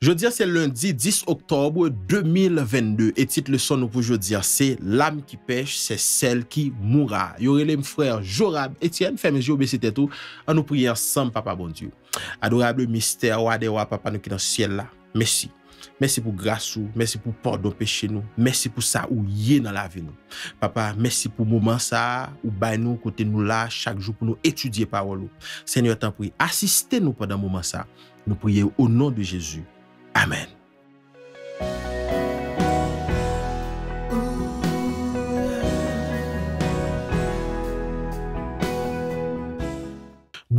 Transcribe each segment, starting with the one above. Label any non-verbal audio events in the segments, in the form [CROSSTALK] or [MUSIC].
Jeudi, c'est lundi 10 octobre 2022. Et titre leçon nous pour jeudi, c'est l'âme qui pêche, c'est celle qui mourra. aurait les frères Jorab, Etienne, ferme mes c'était tout. En nous priant ensemble, Papa bon Dieu. Adorable mystère, wa papa nous qui dans le ciel là. Merci. Merci pour grâce, merci pour pardon péché nous, merci pour ça où y est dans la vie nous. Papa, merci pour moment ça où nous côté nous là chaque jour pour nous étudier parole. Seigneur, t'en prie, assistez-nous pendant moment ça. Nous prions au nom de Jésus. Amen.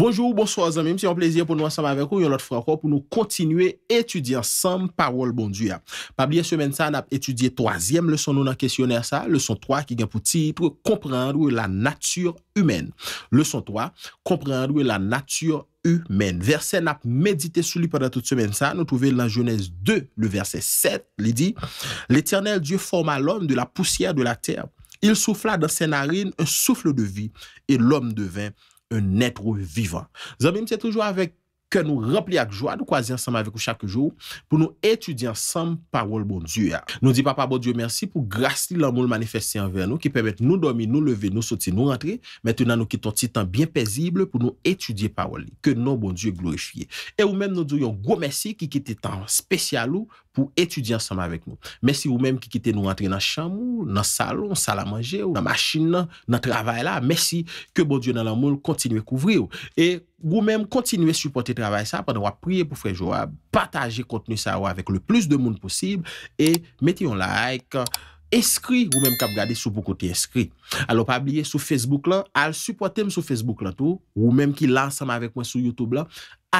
Bonjour, bonsoir C'est un yon pour pour nous avec vous frère étudier pour pour nous continuer à étudier ensemble parole bon Dieu. Pabliye semaine ça nap étudié troisième leçon, nous dans questionnaire, ça, leçon 3 qui vient pour titre, comprendre la nature humaine leçon 3, comprendre la nature humaine. Verset n'a médité sur pendant toute toute semaine, ça. Nous trouvons dans Genèse 2, le verset 7, il dit « L'Éternel Dieu forma l'homme de la poussière de la terre. Il souffla dans ses narines un souffle de vie et l'homme devint un être vivant. Zobim, c'est toujours avec ke nou rempli ak jwa, nou kwa zi ansam avek ou chak jou, pou nou etudi ansam parol bon Diyo ya. Nou di Papa bon Diyo mersi pou grasi lan moun manifesti anve an nou, ki pwemet nou domi, nou leve, nou soti, nou rentre, metten nan nou kiton ti tan bien pezible pou nou etudie parol li, ke nou bon Diyo glorifiye. E ou men nou diyon gwo mersi ki kite tan spesyal ou, pou etudi ansam avek nou. Mersi ou men ki kite nou rentre nan chanm ou, nan salon, sal a manje ou, nan machin nan, nan travay la. Mersi ke bon Diyo nan lan moun kontinwe kouvri ou. E... Wou menm kontinuye suporti travay sa, pandwa priye pou fwej wap, pataje kontinu sa wap, avek le plus de moun posib, e meti yon like, eskri, wou menm kap gade sou pou kote eskri. Alo pabliye sou Facebook la, al suportem sou Facebook la tou, wou menm ki lansam avek mwen sou YouTube la,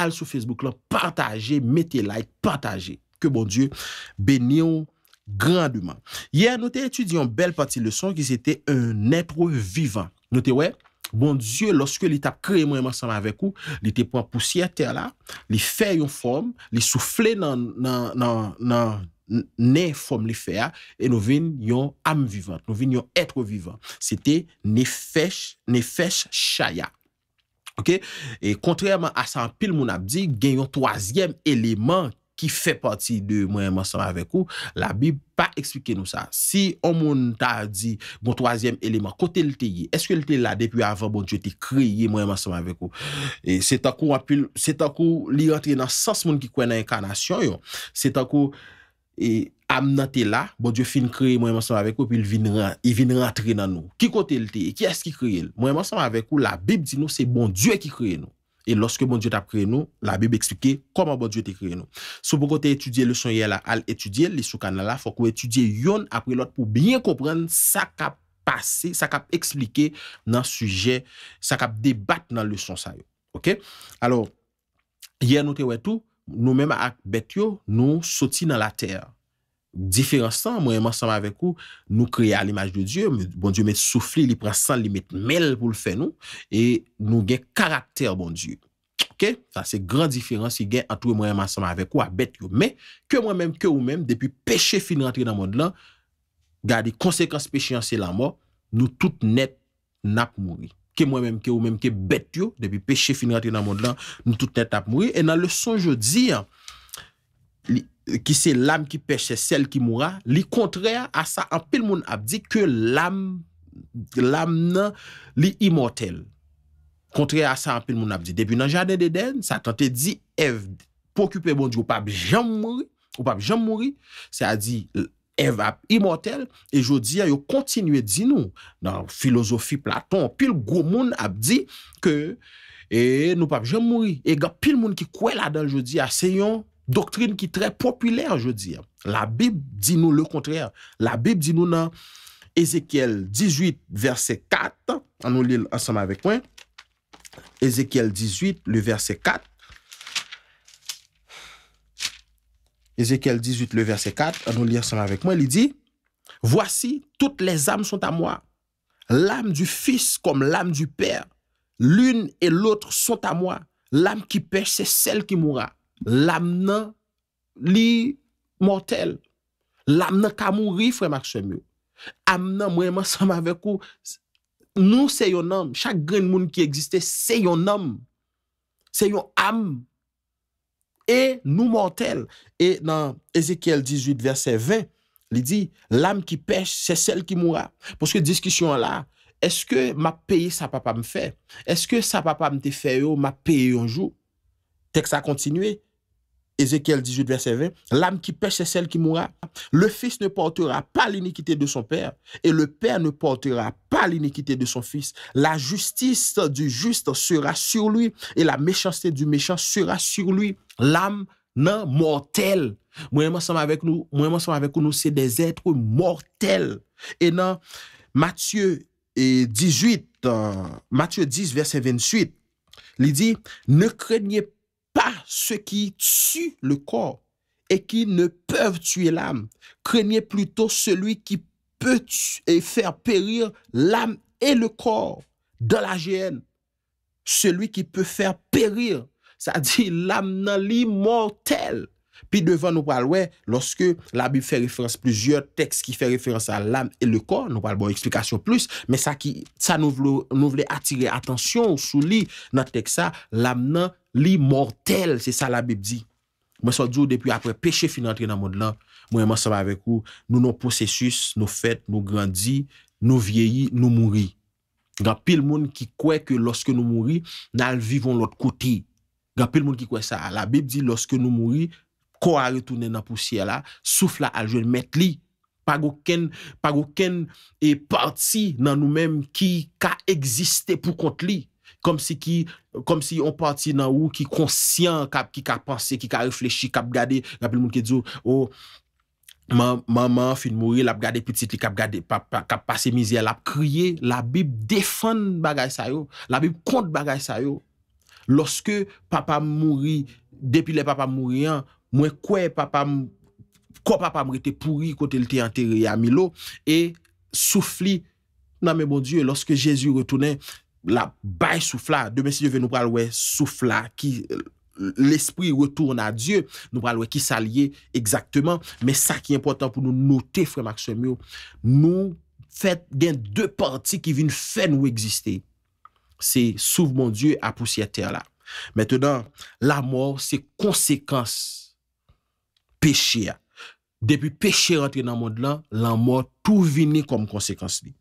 al sou Facebook la, pataje, meti like, pataje. Ke bon Diyo, benyon grandouman. Yer nou te etudi yon bel pati le son, ki se te un netro vivan. Nou te wey, Bon Diyo, loske li tap kreman yon mansanman avek ou, li te pon poussi a tè la, li fè yon fòm, li souflè nan nè fòm li fè a, e nou vin yon am vivant, nou vin yon etre vivant. Sète ne fèch, ne fèch chaya. Ok? E kontrèman asan pil moun ap di, gen yon toasyem eleman ki... ki fè pati de mwen yon masama vekou, la bib pa ekspike nou sa. Si o moun ta di mwen bon, troasyem eleman, kote lte ye, eske lte la depi avan bon dje te kriye mwen yon masama vekou, e, se takou li rentre nan sas moun ki kwen nan inkarnasyon yon, se takou e, amna te la, bon dje fin kriye mwen yon masama vekou, pi il vin rentre nan nou. Ki kote lte, ki eski kriye l? Mwen yon masama vekou, la bib di nou se bon dje ki kriye nou. E loske bon Diyot apre nou, la Bib explike koma bon Diyot ekre nou. Sou bon kote etudye leson ye la, al etudye lesou kan la la, fok ou etudye yon apre lot pou bien kopren sa kap pase, sa kap explike nan suje, sa kap debate nan leson sa yo. Ok? Alors, ye nou te wetou, nou mema ak bet yo, nou soti nan la ter. Diferensan, mwen yon monsanman avek ou, nou kreye a l'imaj de Diyo, mwen bon Diyo met soufli, li pre san, li met mel pou l'fe nou, e nou gen karakter mwen bon Diyo. Ok? Sa se gran diferans yon gen antoure mwen yon monsanman avek ou, a bet yo. Me, ke mwen men, ke ou men, depi peche fin rentri nan moun lan, gade konsekans peche yon selan mou, nou tout net nap mouri. Ke mwen men, ke ou men, ke bet yo, depi peche fin rentri nan moun lan, nou tout net ap mouri. E nan leson yo di, an, ki se lam ki peche, se sel ki moura, li kontre a sa, an pil moun ap di, ke lam nan li imotel. Kontre a sa, an pil moun ap di, debi nan janen deden, satante di, ev, pokype bon di, ou pap jam mouri, ou pap jam mouri, se a di, ev ap imotel, e jodi a yo kontinuye di nou, nan filosofi platon, pil goun moun ap di, ke eh, nou pap jam mouri, e gap pil moun ki kwe la dan jodi a seyon, Doctrine qui est très populaire, je veux dire. La Bible dit nous le contraire. La Bible dit nous dans Ézéchiel 18, verset 4. On nous lit ensemble avec moi. Ézéchiel 18, le verset 4. Ézéchiel 18, le verset 4. On nous lit ensemble avec moi. Il dit, Voici, toutes les âmes sont à moi. L'âme du Fils comme l'âme du Père. L'une et l'autre sont à moi. L'âme qui pêche, c'est celle qui mourra. l'am nan li mortel, l'am nan kamou rifre mak semyo, am nan mwen man sam avekou, nou se yon am, chak gren moun ki egziste se yon am, se yon am, e nou mortel, e nan Ezekiel 18 verset 20, li di, l'am ki pech, se sel ki moua, pwoske diskisyon la, eske ma peyi sa papa m fe, eske sa papa m te fe yo, ma peyi yon jou, tek sa kontinue, Ezekiel 18, verset 20, l'am ki peche se sel ki moura. Le fils ne portera pa l'inikite de son père et le père ne portera pa l'inikite de son fils. La justice du juste sera sur lui et la méchanceté du méchant sera sur lui. L'am nan mortel. Mwenye monsanm avèk nou, mwenye monsanm avèk nou, se de zètrou mortel. Et nan, Matyeu 18, Matyeu 10, verset 28, li di, ne krenye pas pa se ki tsu le kor e ki ne pev tuye l'am, krenye pluto selwi ki pe fer perir l'am e le kor do la jen. Selwi ki pe fer perir, sa di l'am nan li mortel. Pi devan nou pal wè, loske l'abif fè referans plusieurs tekst ki fè referans a l'am e le kor, nou pal bon eksplikasyon plus, me sa nou vle atire atensyon sou li nan teksta l'am nan li mortel. Li mortel, se sa la Bib di. Mwen sa djou depi apre peche finantre nan moun lan, mwen mwen sa va avek ou, nou nou posesus, nou fet, nou grandi, nou vieyi, nou mouri. Gan pil moun ki kwe ke loske nou mouri, nan al vivon lot koti. Gan pil moun ki kwe sa, la Bib di loske nou mouri, ko a retounen nan pousye la, souf la al jwen met li. Pa go ken, pa go ken e parti nan nou menm ki ka egziste pou kont li. Kom si yon pati nan ou, ki konsyen, ki ka panse, ki ka reflechi, kap gade, kap yon moun ki dzo, o, oh, maman fin mouri, lap gade piti ti, kap gade, kap pase mizi, lap kriye, la bib defan bagay sayo, la bib kont bagay sayo. Lorske papa mouri, depi le papa mouri an, mwen kwe papa mouri, kwa papa mouri te pouri, kote lte anteri amilo, e soufli nan mwen bon Diyo, lorske Jezu retounen, la bay soufla, de mesi jeve nou pralwe soufla, ki euh, l'espri retourne a Diyo, nou pralwe ki salye, ekzakteman, men sa ki important pou nou note, Fré Maximilou, nou fèt gen dè partik ki vin fè nou eksiste, se souf mon Diyo apousye ter la. Mètèdan, la mòr se konsekans peche a. Depi peche rentre nan mòd lan, la mòr tou vini kom konsekans li.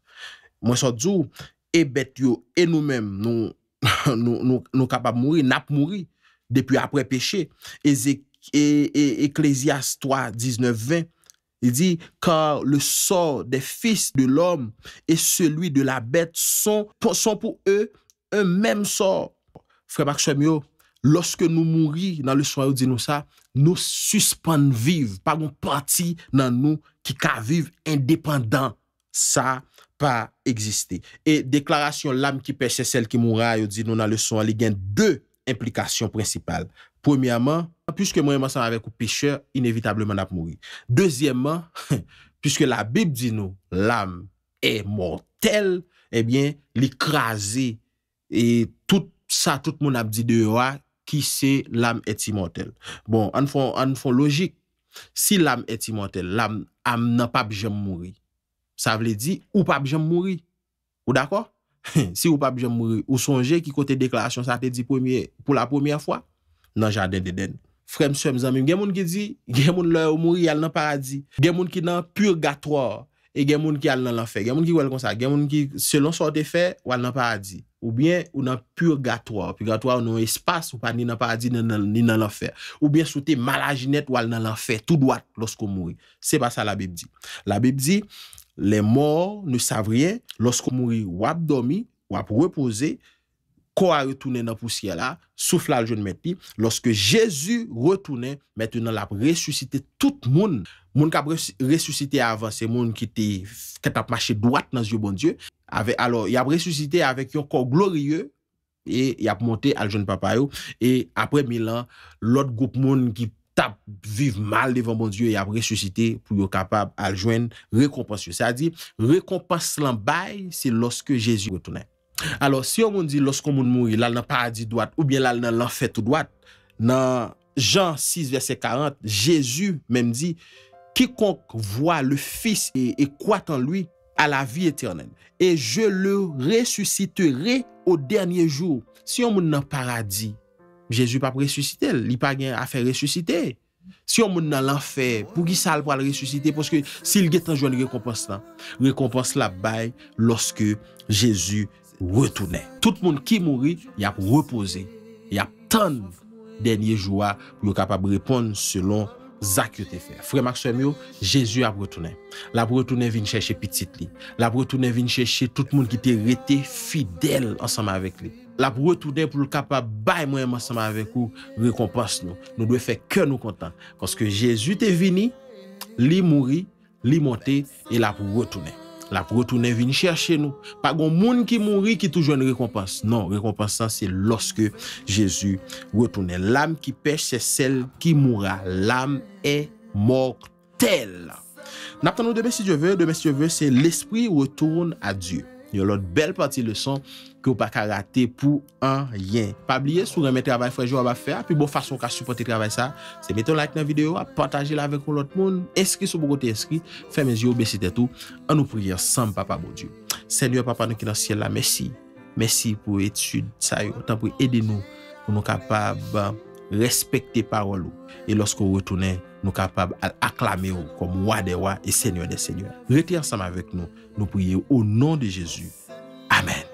Mwen sò djou, E et bèt yo, et nou mèm, [LAUGHS] nou kapap mouri, nap mouri, depi apre peche, Ecclesiast 3, 19-20, il dit, «Kan le sor de fils de l'homme et celui de la bèt son pou e, un mèm sor.» Frère Baxemio, loske nou mouri nan le soyo dinosa, nou suspande vive, pa nou pati nan nou ki kavive indépendant. Sa, pa egziste. E deklarasyon, l'am ki peche sel ki moura, yo di nou nan le son, li gen de implikasyon prensipal. Premiyaman, pwiske mwen yon masan avek ou peche, inevitableman ap mouri. Dezyeman, pwiske la bib di nou, l'am e mortel, ebyen, li krasi. E tout sa, tout moun ap di dewa, ki se l'am eti mortel. Bon, an fon logik, si l'am eti mortel, l'am nan pape jem mouri. Sa vle di, ou pap jom mouri. Ou d'akor? [LAUGHS] Si ou pap jom mouri, ou sonje ki kote deklarasyon sa te di pou la poumya fwa, nan jaden den den. Frem sem zanmim. Gen moun ki di, [LAUGHS] gen moun lè ou mouri, al nan paradis. Gen moun ki nan pur gatroir, e gen moun ki al nan l'enfer. Gen moun ki wèl konsa, gen moun ki selon sorti fè, wèl nan paradis. Ou bien, ou nan pur gatroir. Pou gatroir ou nan espas, ou pa ni nan paradis, ni nan l'enfer. Ou bien, sou te malajinet wèl nan l'enfer, tout doat, losko mouri. Se pa sa la Le mor nou sav rien, losko mouri wap domi, wap repose, ko a retoune nan pouskye la, soufla al joun meti. Loske Jezu retoune, meti nan la resusite tout moun. Moun kap resusite avan, se moun ki te tap mache dwat nan zyo bon Diyo. Awe alo, yap resusite avan yon ko glorieu, e yap monte al joun papayou. E apre milan, lot goup moun ki, sa vive mal devan bon Diyo e ap resusite pou yo kapab aljwen rekompansyo. Sa di, rekompans lan bay, se loske Jezu goutounen. Alors, si yo moun di, loske moun mouye, lal nan paradis dwat, oubyen lal nan lenfet ou dwat, nan Jean 6, verset 40, Jezu menm di, kikonk vwa le fis e kwat an lui a la vi eternen. E je le resusiteri o denye jou. Si yo moun nan paradis, Jezu pap resusite li, li pa gen afe resusite. Si yon moun nan l'anfer, pou ki sal pa l resusite, poske si l get anjouan rekompos lan, rekompos la bay loske Jezu retounen. Tout moun ki mouri, yap repose. Yap tan denye jwa pou yo kapab repon selon zak yo te fe. Fremak semyo, Jezu ap retounen. Lap retounen vin cheshe pitit li. Lap retounen vin cheshe tout moun ki te rete fidel ansanman vek li. la pour retourner pour le capable bail moi ensemble avec vous récompense nous nous devons faire que nous contents parce que Jésus est venu il mort, il monté et là pour retourner la pour retourner venir chercher nous pas grand monde qui mourit qui toujours une récompense non récompense c'est lorsque Jésus retourne l'âme qui pêche c'est celle qui mourra l'âme est mortelle N'attendons demain si Dieu veut demain si Dieu veut c'est l'esprit retourne à Dieu Yon lot bel pati leson ki ou pa ka rate pou an yen. Pa bliye, sou reme travay frejou a ba fe, api bon fason ka supporte travay sa, se mette un like nan videyo, a pataje la avek ou lot moun, eski sou bo kote eski, fe men ziyo besi de tou, an nou priye ansam papa bo Diyo. Selye wè papa nou ki nan syel la, mèsi, mèsi pou etude sa yo, tan pou ede nou, pou nou kapab... respecter parole Et lorsque vous retournez, nous capables d'acclamer comme roi des rois et seigneur des seigneurs. Restez ensemble avec nous. Nous prions au nom de Jésus. Amen.